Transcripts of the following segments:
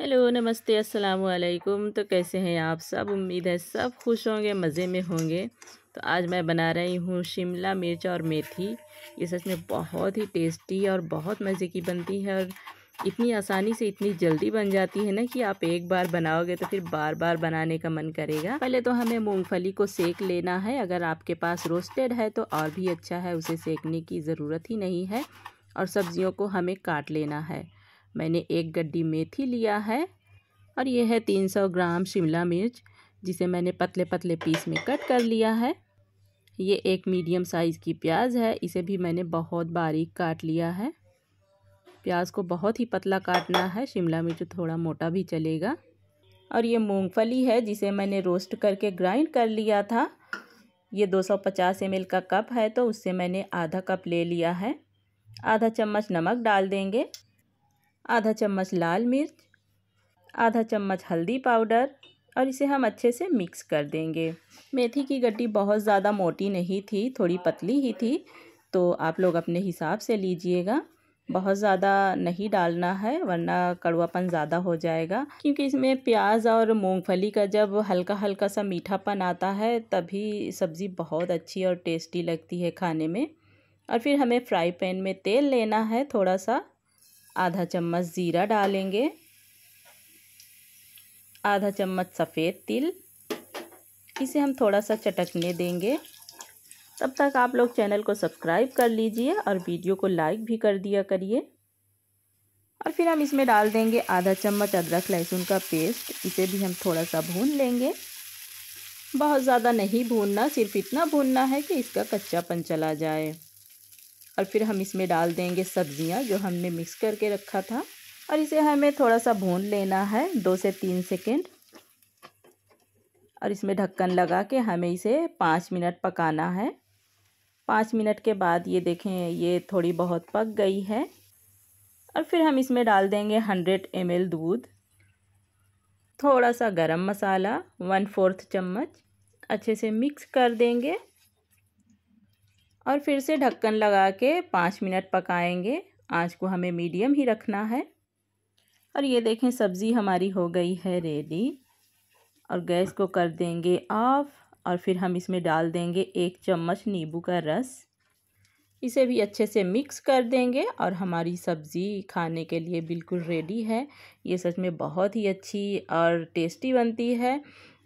hello नमस्ते अस्सलाम वालेकुम तो कैसे हैं आप सब उम्मीद है सब खुश होंगे मज़े में होंगे तो आज मैं बना रही हूँ शिमला मिर्च और मेथी ये सच में बहुत ही टेस्टी और बहुत मज़े की बनती है और इतनी आसानी से इतनी जल्दी बन जाती है ना कि आप एक बार बनाओगे तो फिर बार बार बनाने का मन करेगा पहले तो हमें मूंगफली को सेक लेना है अगर आपके पास रोस्टेड है तो और भी अच्छा है उसे सेकने की ज़रूरत ही नहीं है और सब्जियों को हमें काट लेना है मैंने एक गड्डी मेथी लिया है और यह है तीन सौ ग्राम शिमला मिर्च जिसे मैंने पतले पतले पीस में कट कर लिया है ये एक मीडियम साइज़ की प्याज है इसे भी मैंने बहुत बारीक काट लिया है प्याज को बहुत ही पतला काटना है शिमला मिर्च थोड़ा मोटा भी चलेगा और ये मूंगफली है जिसे मैंने रोस्ट करके ग्राइंड कर लिया था ये 250 एल का कप है तो उससे मैंने आधा कप ले लिया है आधा चम्मच नमक डाल देंगे आधा चम्मच लाल मिर्च आधा चम्मच हल्दी पाउडर और इसे हम अच्छे से मिक्स कर देंगे मेथी की गड्डी बहुत ज़्यादा मोटी नहीं थी थोड़ी पतली ही थी तो आप लोग अपने हिसाब से लीजिएगा बहुत ज़्यादा नहीं डालना है वरना कड़वापन ज़्यादा हो जाएगा क्योंकि इसमें प्याज और मूंगफली का जब हल्का हल्का सा मीठापन आता है तभी सब्ज़ी बहुत अच्छी और टेस्टी लगती है खाने में और फिर हमें फ्राई पैन में तेल लेना है थोड़ा सा आधा चम्मच ज़ीरा डालेंगे आधा चम्मच सफ़ेद तिल इसे हम थोड़ा सा चटकने देंगे तब तक आप लोग चैनल को सब्सक्राइब कर लीजिए और वीडियो को लाइक भी कर दिया करिए और फिर हम इसमें डाल देंगे आधा चम्मच अदरक लहसुन का पेस्ट इसे भी हम थोड़ा सा भून लेंगे बहुत ज़्यादा नहीं भूनना सिर्फ इतना भूनना है कि इसका कच्चापन चला जाए और फिर हम इसमें डाल देंगे सब्जियां जो हमने मिक्स करके रखा था और इसे हमें थोड़ा सा भून लेना है दो से तीन सेकेंड और इसमें ढक्कन लगा के हमें इसे पाँच मिनट पकाना है पाँच मिनट के बाद ये देखें ये थोड़ी बहुत पक गई है और फिर हम इसमें डाल देंगे हंड्रेड एम दूध थोड़ा सा गरम मसाला वन फोर्थ चम्मच अच्छे से मिक्स कर देंगे और फिर से ढक्कन लगा के पाँच मिनट पकाएंगे आँच को हमें मीडियम ही रखना है और ये देखें सब्ज़ी हमारी हो गई है रेडी और गैस को कर देंगे ऑफ और फिर हम इसमें डाल देंगे एक चम्मच नींबू का रस इसे भी अच्छे से मिक्स कर देंगे और हमारी सब्ज़ी खाने के लिए बिल्कुल रेडी है ये सच में बहुत ही अच्छी और टेस्टी बनती है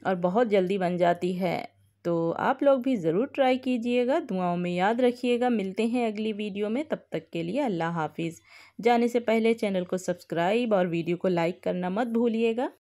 और बहुत जल्दी बन जाती है तो आप लोग भी ज़रूर ट्राई कीजिएगा दुआओं में याद रखिएगा मिलते हैं अगली वीडियो में तब तक के लिए अल्लाह हाफिज़ जाने से पहले चैनल को सब्सक्राइब और वीडियो को लाइक करना मत भूलिएगा